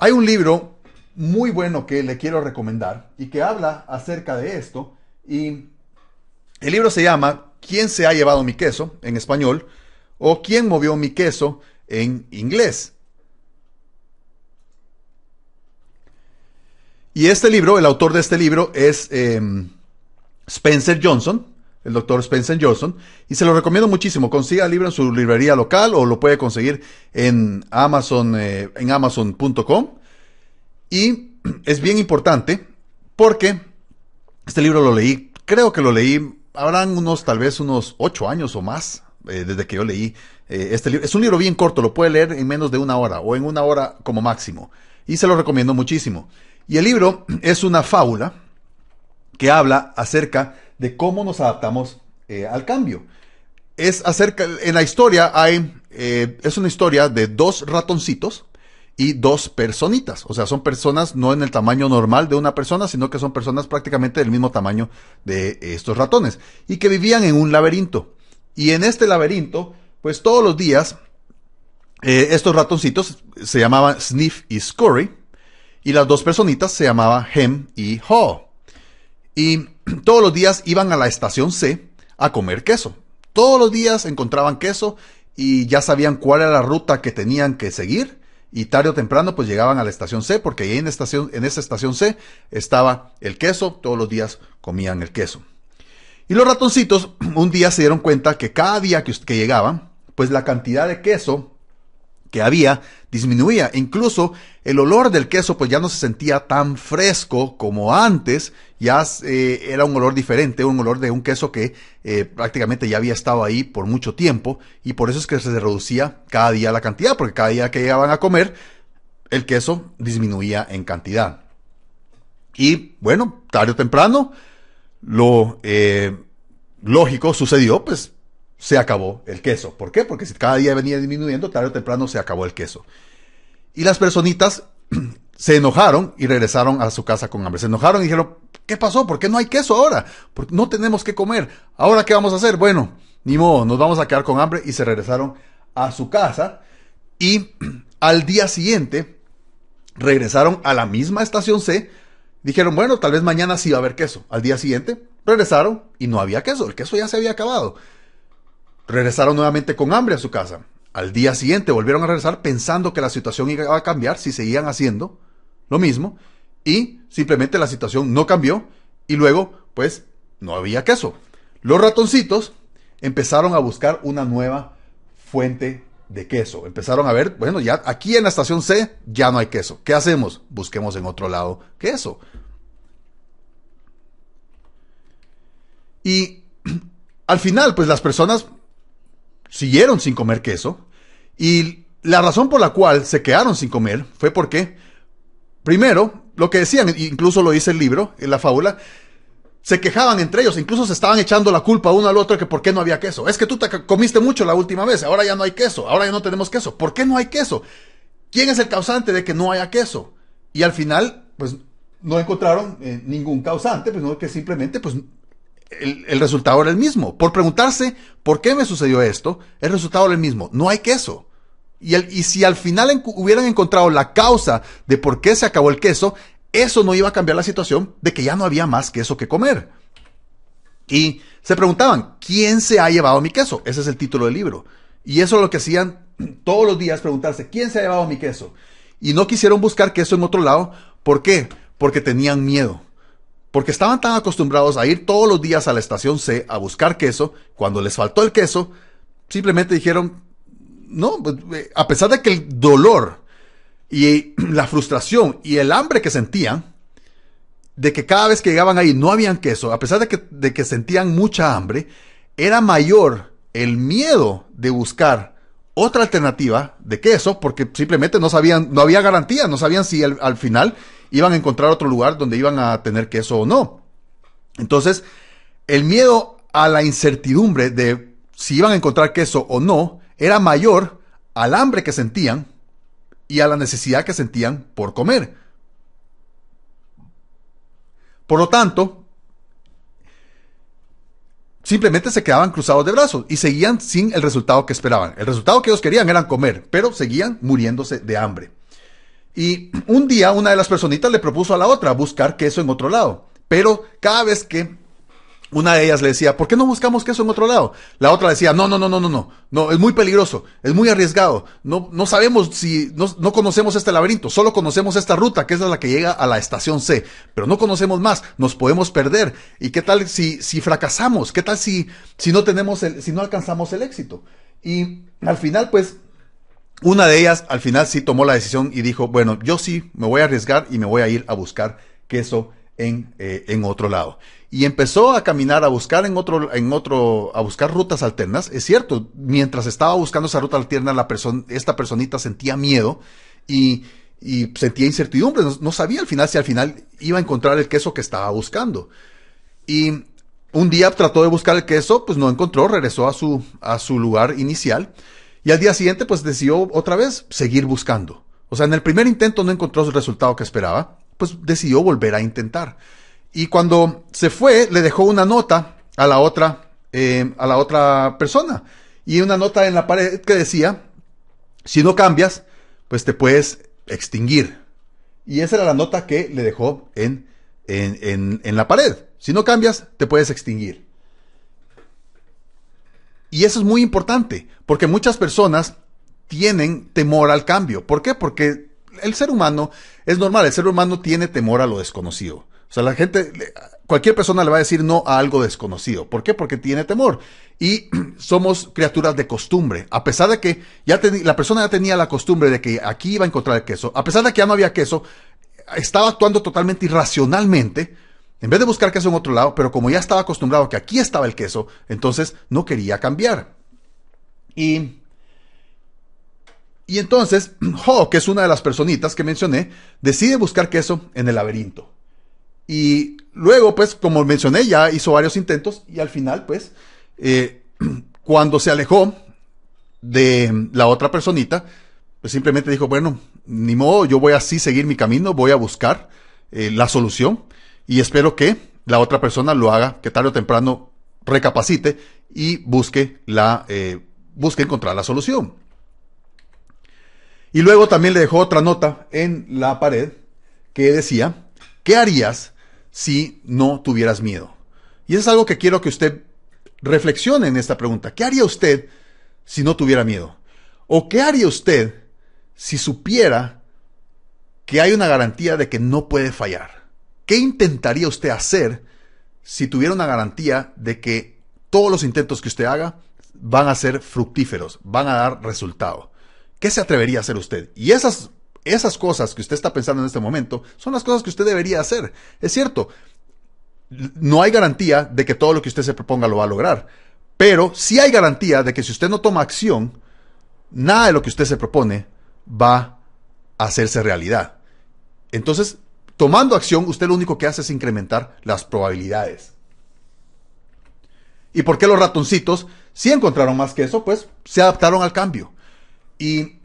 Hay un libro muy bueno que le quiero recomendar y que habla acerca de esto. Y el libro se llama ¿Quién se ha llevado mi queso? en español o ¿Quién movió mi queso? en inglés. Y este libro, el autor de este libro es em, Spencer Johnson, el doctor Spencer Johnson, y se lo recomiendo muchísimo. Consiga el libro en su librería local o lo puede conseguir en Amazon, eh, en Amazon.com. Y es bien importante porque este libro lo leí, creo que lo leí, habrán unos, tal vez unos ocho años o más, eh, desde que yo leí eh, este libro. Es un libro bien corto, lo puede leer en menos de una hora o en una hora como máximo. Y se lo recomiendo muchísimo. Y el libro es una fábula que habla acerca de cómo nos adaptamos eh, al cambio. Es acerca, en la historia hay, eh, es una historia de dos ratoncitos y dos personitas. O sea, son personas no en el tamaño normal de una persona, sino que son personas prácticamente del mismo tamaño de estos ratones y que vivían en un laberinto. Y en este laberinto, pues todos los días, eh, estos ratoncitos se llamaban Sniff y Scurry y las dos personitas se llamaban Hem y ho Y todos los días iban a la estación C a comer queso. Todos los días encontraban queso y ya sabían cuál era la ruta que tenían que seguir y tarde o temprano pues llegaban a la estación C porque en, estación, en esa estación C estaba el queso, todos los días comían el queso. Y los ratoncitos un día se dieron cuenta que cada día que, que llegaban, pues la cantidad de queso que había disminuía. Incluso el olor del queso pues ya no se sentía tan fresco como antes, ya eh, era un olor diferente, un olor de un queso que eh, prácticamente ya había estado ahí por mucho tiempo y por eso es que se reducía cada día la cantidad, porque cada día que llegaban a comer el queso disminuía en cantidad. Y bueno, tarde o temprano lo eh, lógico sucedió, pues se acabó el queso. ¿Por qué? Porque si cada día venía disminuyendo, tarde o temprano se acabó el queso. Y las personitas se enojaron y regresaron a su casa con hambre. Se enojaron y dijeron, ¿qué pasó? ¿Por qué no hay queso ahora? no tenemos que comer. ¿Ahora qué vamos a hacer? Bueno, ni modo, nos vamos a quedar con hambre y se regresaron a su casa. Y al día siguiente regresaron a la misma estación C. Dijeron, bueno, tal vez mañana sí va a haber queso. Al día siguiente regresaron y no había queso. El queso ya se había acabado. Regresaron nuevamente con hambre a su casa. Al día siguiente volvieron a regresar pensando que la situación iba a cambiar si seguían haciendo lo mismo y simplemente la situación no cambió y luego pues no había queso. Los ratoncitos empezaron a buscar una nueva fuente de queso. Empezaron a ver, bueno, ya aquí en la estación C ya no hay queso. ¿Qué hacemos? Busquemos en otro lado queso. Y al final, pues las personas siguieron sin comer queso y la razón por la cual se quedaron sin comer fue porque, primero, lo que decían, incluso lo dice el libro, en la fábula, se quejaban entre ellos, incluso se estaban echando la culpa uno al otro de que por qué no había queso. Es que tú te comiste mucho la última vez, ahora ya no hay queso, ahora ya no tenemos queso. ¿Por qué no hay queso? ¿Quién es el causante de que no haya queso? Y al final, pues no encontraron eh, ningún causante, pues no, que simplemente pues el, resultado era el mismo. Por preguntarse por qué me sucedió esto, el resultado era el mismo. No hay queso. Y, el, y si al final hubieran encontrado la causa de por qué se acabó el queso, eso no iba a cambiar la situación de que ya no había más queso que comer. Y se preguntaban, ¿quién se ha llevado mi queso? Ese es el título del libro. Y eso es lo que hacían todos los días, preguntarse, ¿quién se ha llevado mi queso? Y no quisieron buscar queso en otro lado. ¿Por qué? Porque tenían miedo porque estaban tan acostumbrados a ir todos los días a la estación C a buscar queso, cuando les faltó el queso, simplemente dijeron, no, pues, eh, a pesar de que el dolor y la frustración y el hambre que sentían, de que cada vez que llegaban ahí no habían queso, a pesar de que, sentían mucha hambre, era mayor el miedo de buscar otra alternativa de queso, porque simplemente no sabían, no había garantía, no sabían si al final iban a encontrar otro lugar donde iban a tener queso o no. Entonces, el miedo a la incertidumbre de si iban a encontrar queso o no era mayor al hambre que sentían y a la necesidad que sentían por comer. Por lo tanto, simplemente se quedaban cruzados de brazos y seguían sin el resultado que esperaban. El resultado que ellos querían era comer, pero seguían muriéndose de hambre. Y un día una de las personitas le propuso a la otra buscar queso en otro lado. Pero cada vez que una de ellas le decía, ¿por qué no buscamos queso en otro lado? La otra decía, no, no, no, no, no, no, no, es muy peligroso, es muy arriesgado, no, no sabemos si, no, conocemos este laberinto, solo conocemos esta ruta, que es la que llega a la estación C, pero no conocemos más, nos podemos perder. ¿Y qué tal si, si fracasamos? ¿Qué tal si, si no tenemos si no alcanzamos el éxito? Y al final, pues, una de ellas al final sí tomó la decisión y dijo, bueno, yo sí me voy a arriesgar y me voy a ir a buscar queso en, eh, en otro lado. Y empezó a caminar, a buscar en otro, en otro, a buscar rutas alternas. Es cierto, mientras estaba buscando esa ruta alterna, la esta personita sentía miedo y, sentía incertidumbre. No, no sabía al final si al final iba a encontrar el queso que estaba buscando. Y un día trató de buscar el queso, pues no encontró, regresó a su, a su lugar inicial. Y al día siguiente, pues decidió otra vez seguir buscando. O sea, en el primer intento no encontró el resultado que esperaba, pues decidió volver a intentar. Y cuando se fue, le dejó una nota a la otra, eh, a la otra persona. Y una nota en la pared que decía, si no cambias, pues te puedes extinguir. Y esa era la nota que le dejó en, en, en la pared. Si no cambias, te puedes extinguir. Y eso es muy importante, porque muchas personas tienen temor al cambio. ¿Por qué? Porque el ser humano es normal, el ser humano tiene temor a lo desconocido. O sea, la gente, cualquier persona le va a decir no a algo desconocido. ¿Por qué? Porque tiene temor. Y somos criaturas de costumbre. A pesar de que ya la persona ya tenía la costumbre de que aquí iba a encontrar el queso, a pesar de que ya no había queso, estaba actuando totalmente irracionalmente en vez de buscar queso en otro lado, pero como ya estaba acostumbrado que aquí estaba el queso, entonces no quería cambiar. Y, y entonces, Ho, que es una de las personitas que mencioné, decide buscar queso en el laberinto. Y luego, pues, como mencioné, ya hizo varios intentos y al final, pues, eh, cuando se alejó de la otra personita, pues simplemente dijo, bueno, ni modo, yo voy así seguir mi camino, voy a buscar eh, la solución. Y espero que la otra persona lo haga, que tarde o temprano recapacite y busque, la, eh, busque encontrar la solución. Y luego también le dejó otra nota en la pared que decía, ¿qué harías si no tuvieras miedo? Y es algo que quiero que usted reflexione en esta pregunta. ¿Qué haría usted si no tuviera miedo? ¿O qué haría usted si supiera que hay una garantía de que no puede fallar? ¿Qué intentaría usted hacer si tuviera una garantía de que todos los intentos que usted haga van a ser fructíferos, van a dar resultado? ¿Qué se atrevería a hacer usted? Y esas, esas cosas que usted está pensando en este momento son las cosas que usted debería hacer. Es cierto, no hay garantía de que todo lo que usted se proponga lo va a lograr, pero sí hay garantía de que si usted no toma acción, nada de lo que usted se propone va a hacerse realidad. Entonces, Tomando acción, usted lo único que hace es incrementar las probabilidades. ¿Y por qué los ratoncitos, si encontraron más que eso, pues se adaptaron al cambio y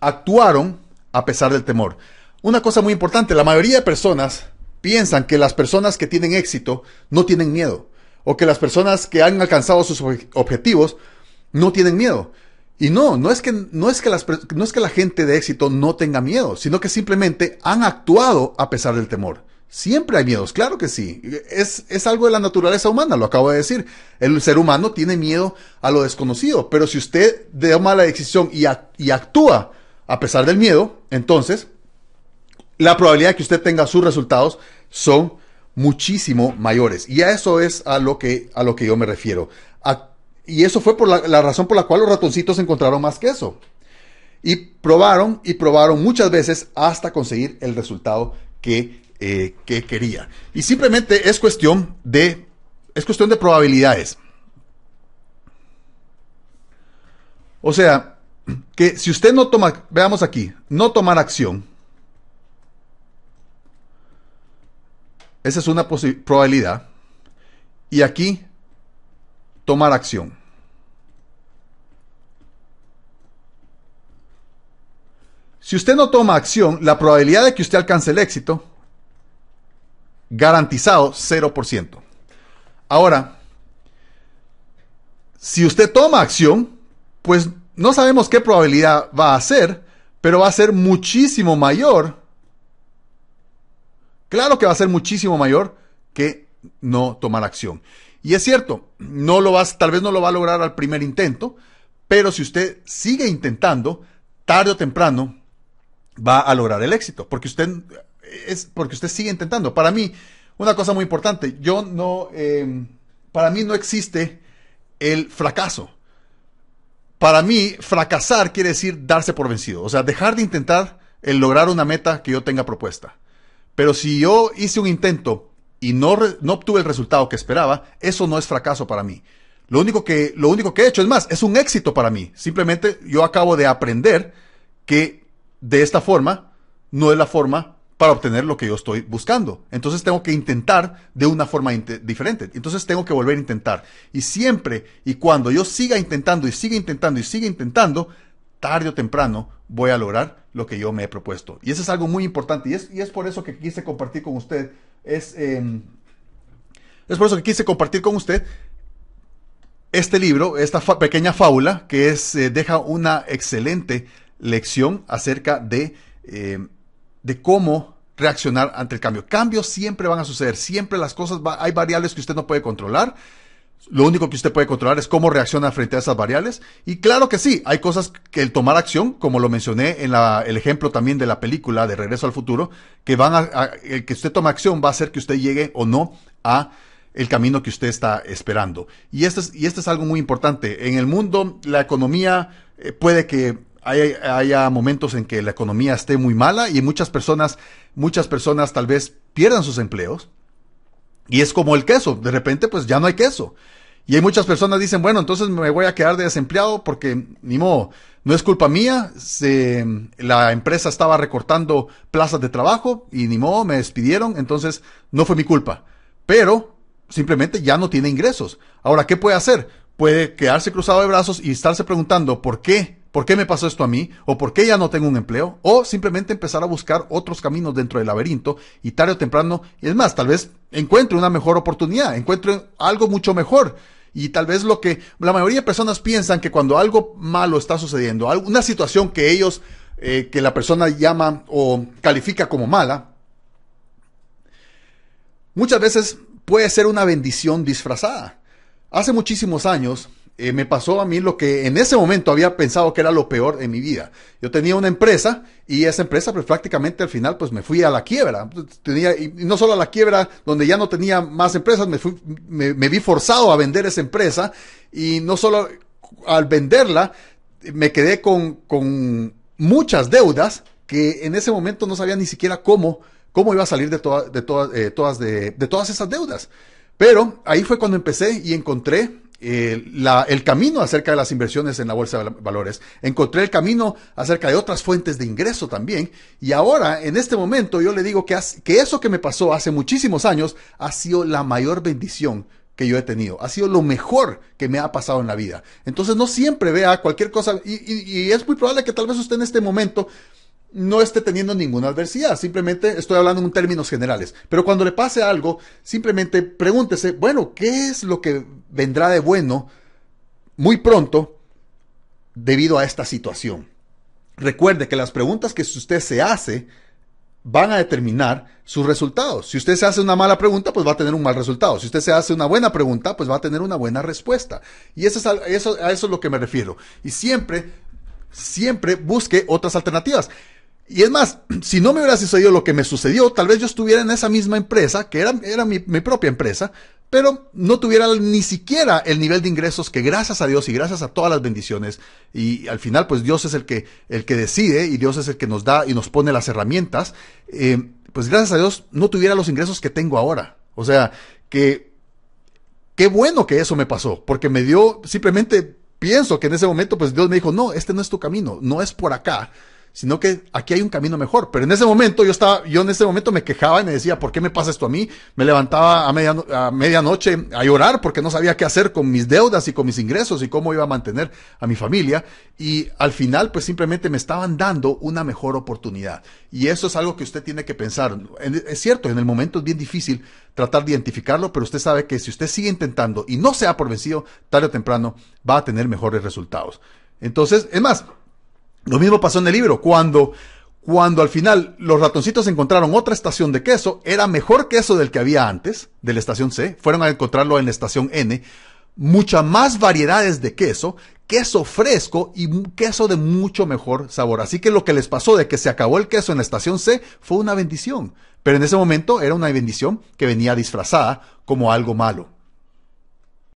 actuaron a pesar del temor? Una cosa muy importante, la mayoría de personas piensan que las personas que tienen éxito no tienen miedo o que las personas que han alcanzado sus objetivos no tienen miedo. Y no, no es, que, no, es que las, no es que la gente de éxito no tenga miedo, sino que simplemente han actuado a pesar del temor. Siempre hay miedos, claro que sí. Es, algo de la naturaleza humana, lo acabo de decir. El ser humano tiene miedo a lo desconocido, pero si usted toma la decisión y, actúa a pesar del miedo, entonces la probabilidad de que usted tenga sus resultados son muchísimo mayores. Y a eso es a lo que, a lo que yo me refiero. Actúa. Y eso fue por la, razón por la cual los ratoncitos encontraron más queso. Y probaron y probaron muchas veces hasta conseguir el resultado que, eh, que quería. Y simplemente es cuestión de, es cuestión de probabilidades. O sea, que si usted no toma, veamos aquí, no tomar acción, esa es una probabilidad, y aquí tomar acción. Si usted no toma acción, la probabilidad de que usted alcance el éxito, garantizado 0%. Ahora, si usted toma acción, pues no sabemos qué probabilidad va a ser, pero va a ser muchísimo mayor. Claro que va a ser muchísimo mayor que no tomar acción. Y es cierto, no lo vas, tal vez no lo va a lograr al primer intento, pero si usted sigue intentando, tarde o temprano va a lograr el éxito, porque usted eh, es porque usted sigue intentando. Para mí, una cosa muy importante, yo no, em, para mí no existe el fracaso. Para mí, fracasar quiere decir darse por vencido, o sea, dejar de intentar el lograr una meta que yo tenga propuesta. Pero si yo hice un intento y no, no obtuve el resultado que esperaba, eso no es fracaso para mí. Lo único, que, lo único que he hecho, es más, es un éxito para mí. Simplemente yo acabo de aprender que de esta forma no es la forma para obtener lo que yo estoy buscando. Entonces tengo que intentar de una forma diferente. Entonces tengo que volver a intentar. Y siempre y cuando yo siga intentando y siga intentando y siga intentando, tarde o temprano voy a lograr lo que yo me he propuesto. Y eso es algo muy importante. Y es, y es por eso que quise compartir con usted. Es, em, es por eso que quise compartir con usted este libro, esta pequeña fábula que es, eh, deja una excelente lección acerca de, eh, de cómo reaccionar ante el cambio. Cambios siempre van a suceder, siempre las cosas, hay variables que usted no puede controlar. Lo único que usted puede controlar es cómo reacciona frente a esas variables. Y claro que sí, hay cosas que el tomar acción, como lo mencioné en la, el ejemplo también de la película de Regreso al Futuro, que van a, el que usted toma acción va a hacer que usted llegue o no a el camino que usted está esperando. Y esto es, y esto es algo muy importante. En el mundo, la economía eh, puede que hay, haya momentos en que la economía esté muy mala y muchas personas, muchas personas tal vez pierdan sus empleos. Y es como el queso, de repente pues ya no hay queso. Y hay muchas personas dicen, bueno, entonces me voy a quedar de desempleado porque ni modo, no es culpa mía, se, la empresa estaba recortando plazas de trabajo y ni modo, me despidieron, entonces no fue mi culpa. Pero simplemente ya no tiene ingresos. Ahora, ¿qué puede hacer? Puede quedarse cruzado de brazos y estarse preguntando por qué ¿Por qué me pasó esto a mí? ¿O por qué ya no tengo un empleo? O simplemente empezar a buscar otros caminos dentro del laberinto y tarde o temprano, y es más, tal vez encuentre una mejor oportunidad, encuentre algo mucho mejor. Y tal vez lo que la mayoría de personas piensan que cuando algo malo está sucediendo, una situación que ellos, eh, que la persona llama o califica como mala, muchas veces puede ser una bendición disfrazada. Hace muchísimos años, eh, me pasó a mí lo que en ese momento había pensado que era lo peor en mi vida. Yo tenía una empresa y esa empresa pues, prácticamente al final pues me fui a la quiebra. Pues, tenía, y no solo a la quiebra donde ya no tenía más empresas, me, fui, me, vi forzado a vender esa empresa y no solo al venderla me quedé con, muchas deudas que en ese momento no sabía ni siquiera cómo, cómo iba a salir de, de, eh, todas, de todas esas deudas. Pero ahí fue cuando empecé y encontré eh, el camino acerca de las inversiones en la bolsa de valores. Encontré el camino acerca de otras fuentes de ingreso también. Y ahora, en este momento, yo le digo que, eso que me pasó hace muchísimos años ha sido la mayor bendición que yo he tenido. Ha sido lo mejor que me ha pasado en la vida. Entonces no siempre vea cualquier cosa y, es muy probable que tal vez usted en este momento no esté teniendo ninguna adversidad. Simplemente estoy hablando en términos generales. Pero cuando le pase algo, simplemente pregúntese, bueno, ¿qué es lo que vendrá de bueno muy pronto debido a esta situación? Recuerde que las preguntas que usted se hace van a determinar sus resultados. Si usted se hace una mala pregunta, pues va a tener un mal resultado. Si usted se hace una buena pregunta, pues va a tener una buena respuesta. Y eso es a eso, a eso es lo que me refiero. Y siempre, siempre busque otras alternativas. Y es más, si no me hubiera sucedido lo que me sucedió, tal vez yo estuviera en esa misma empresa, que era, era mi, propia empresa, pero no tuviera ni siquiera el nivel de ingresos que gracias a Dios y gracias a todas las bendiciones, y al final pues Dios es el que, el que decide y Dios es el que nos da y nos pone las herramientas, eh, pues gracias a Dios no tuviera los ingresos que tengo ahora. O sea, que qué bueno que eso me pasó, porque me dio, simplemente pienso que en ese momento pues Dios me dijo, no, este no es tu camino, no es por acá sino que aquí hay un camino mejor. Pero en ese momento yo estaba, yo en ese momento me quejaba y me decía, ¿por qué me pasa esto a mí? Me levantaba a, media, a medianoche a llorar porque no sabía qué hacer con mis deudas y con mis ingresos y cómo iba a mantener a mi familia. Y al final, pues simplemente me estaban dando una mejor oportunidad. Y eso es algo que usted tiene que pensar. Es cierto, en el momento es bien difícil tratar de identificarlo, pero usted sabe que si usted sigue intentando y no se ha por vencido, tarde o temprano va a tener mejores resultados. Entonces, es más, lo mismo pasó en el libro, cuando, cuando al final los ratoncitos encontraron otra estación de queso, era mejor queso del que había antes, de la estación C, fueron a encontrarlo en la estación N, muchas más variedades de queso, queso fresco y queso de mucho mejor sabor. Así que lo que les pasó de que se acabó el queso en la estación C fue una bendición, pero en ese momento era una bendición que venía disfrazada como algo malo.